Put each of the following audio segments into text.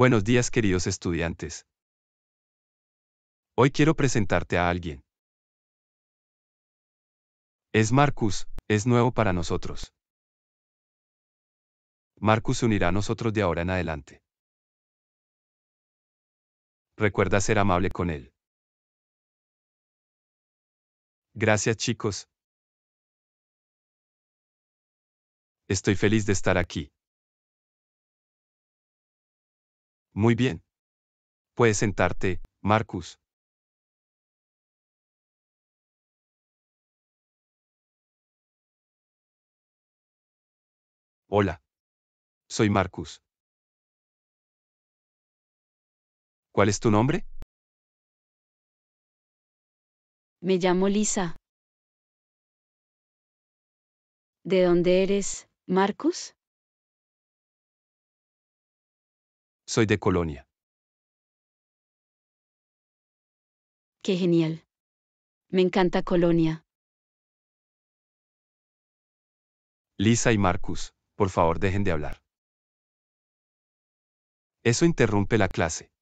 Buenos días queridos estudiantes. Hoy quiero presentarte a alguien. Es Marcus, es nuevo para nosotros. Marcus se unirá a nosotros de ahora en adelante. Recuerda ser amable con él. Gracias chicos. Estoy feliz de estar aquí. Muy bien. Puedes sentarte, Marcus. Hola. Soy Marcus. ¿Cuál es tu nombre? Me llamo Lisa. ¿De dónde eres, Marcus? Soy de Colonia. Qué genial. Me encanta Colonia. Lisa y Marcus, por favor dejen de hablar. Eso interrumpe la clase.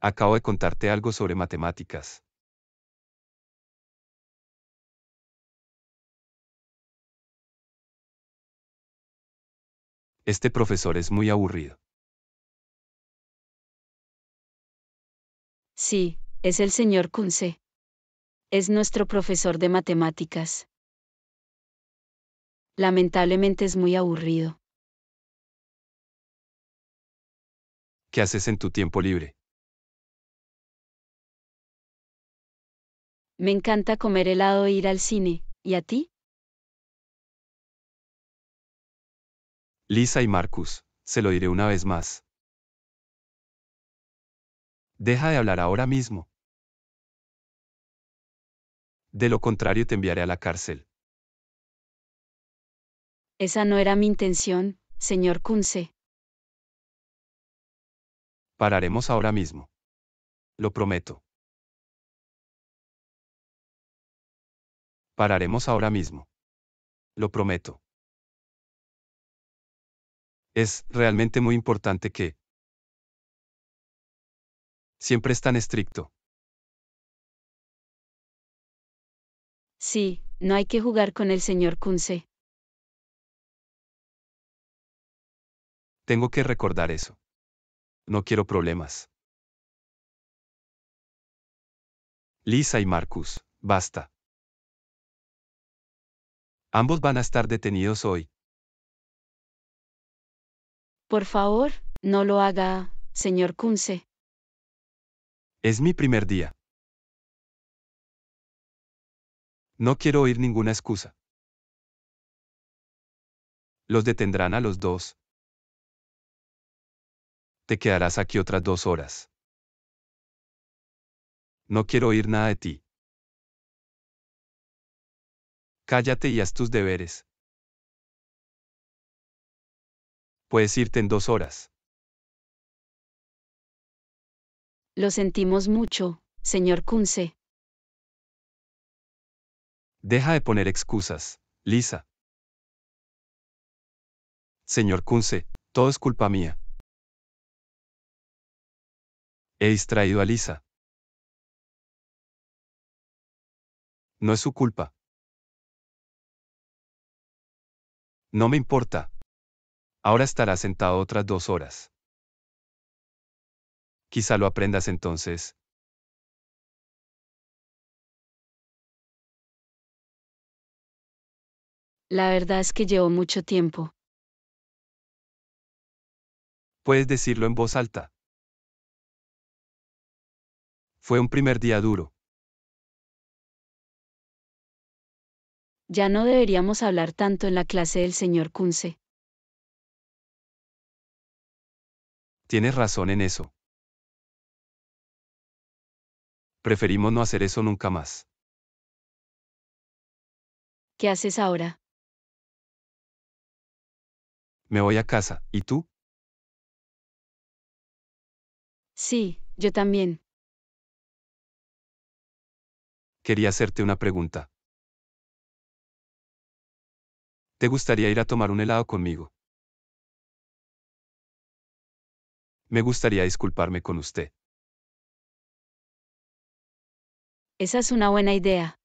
Acabo de contarte algo sobre matemáticas. Este profesor es muy aburrido. Sí, es el señor Kunze. Es nuestro profesor de matemáticas. Lamentablemente es muy aburrido. ¿Qué haces en tu tiempo libre? Me encanta comer helado e ir al cine, ¿y a ti? Lisa y Marcus, se lo diré una vez más. Deja de hablar ahora mismo. De lo contrario te enviaré a la cárcel. Esa no era mi intención, señor Kunze. Pararemos ahora mismo. Lo prometo. Pararemos ahora mismo. Lo prometo. Es realmente muy importante que... Siempre es tan estricto. Sí, no hay que jugar con el señor Kunze. Tengo que recordar eso. No quiero problemas. Lisa y Marcus, basta. Ambos van a estar detenidos hoy. Por favor, no lo haga, señor Kunze. Es mi primer día. No quiero oír ninguna excusa. Los detendrán a los dos. Te quedarás aquí otras dos horas. No quiero oír nada de ti cállate y haz tus deberes. Puedes irte en dos horas. Lo sentimos mucho, señor Kunze. Deja de poner excusas, Lisa. Señor Kunze, todo es culpa mía. He distraído a Lisa. No es su culpa. No me importa. Ahora estará sentado otras dos horas. Quizá lo aprendas entonces. La verdad es que llevó mucho tiempo. Puedes decirlo en voz alta. Fue un primer día duro. Ya no deberíamos hablar tanto en la clase del señor Kunze. Tienes razón en eso. Preferimos no hacer eso nunca más. ¿Qué haces ahora? Me voy a casa, ¿y tú? Sí, yo también. Quería hacerte una pregunta. ¿Te gustaría ir a tomar un helado conmigo? Me gustaría disculparme con usted. Esa es una buena idea.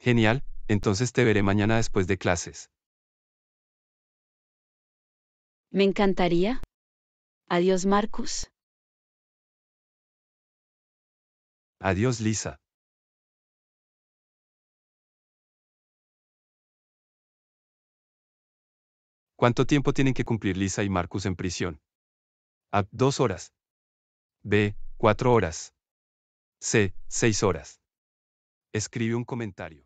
Genial, entonces te veré mañana después de clases. Me encantaría. Adiós, Marcus. Adiós, Lisa. ¿Cuánto tiempo tienen que cumplir Lisa y Marcus en prisión? A. Dos horas. B. Cuatro horas. C. Seis horas. Escribe un comentario.